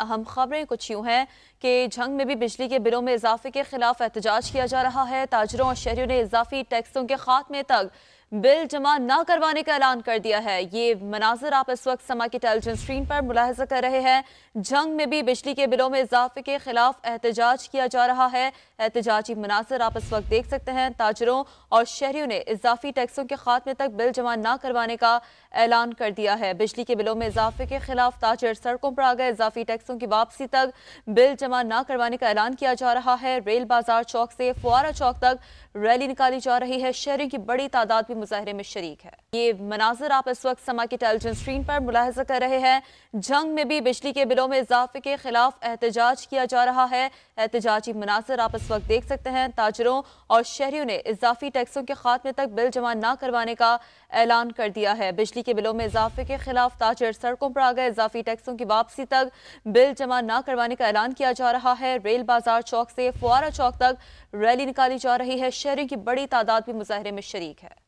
अहम खबरें कुछ यूं हैं कि झंग में भी बिजली के बिलों में इजाफे के खिलाफ एहतजाज किया जा रहा है ताजरों और शहरीों ने इजाफी टैक्सों के खात्मे तक बिल जमा न करवाने का ऐलान कर दिया है ये मनाजर आप इस वक्त समा की टेलीविजन स्क्रीन पर मुलाहजा कर रहे हैं जंग में भी बिजली के बिलों में इजाफे के खिलाफ एहतजाज किया जा रहा है एहतजाजी मनाजर आप इस वक्त देख सकते हैं ताजरों और शहरीों ने इजाफी टैक्सों के खात्मे तक बिल जमा न करवाने का ऐलान कर दिया है बिजली के बिलों में इजाफे के खिलाफ ताजर सड़कों पर आ गए इजाफी टैक्सों की वापसी तक बिल जमा न करवाने का ऐलान किया जा रहा है रेल बाजार चौक से फुआरा चौक तक रैली निकाली जा रही है शहरों की बड़ी तादाद भी मुजाहरे में शरीक है ये मनाजर आप इस वक्त समा की टेलीविजन स्क्रीन पर मुलाहजा कर रहे हैं जंग में भी बिजली के बिलों में इजाफे के खिलाफ एहतजाज किया जा रहा है एहतजाजी मनाजर आप इस वक्त देख सकते हैं ताजरों और शहरियों ने इजाफी टैक्सों के खात्मे तक बिल जमा न करवाने का ऐलान कर दिया है बिजली के बिलों में इजाफे के खिलाफ ताजर सड़कों पर आ गए इजाफी टैक्सों की वापसी तक बिल जमा न करवाने का ऐलान किया जा रहा है रेल बाजार चौक से फुआरा चौक तक रैली निकाली जा रही है शहरों की बड़ी तादाद भी मुजाहरे में शरीक है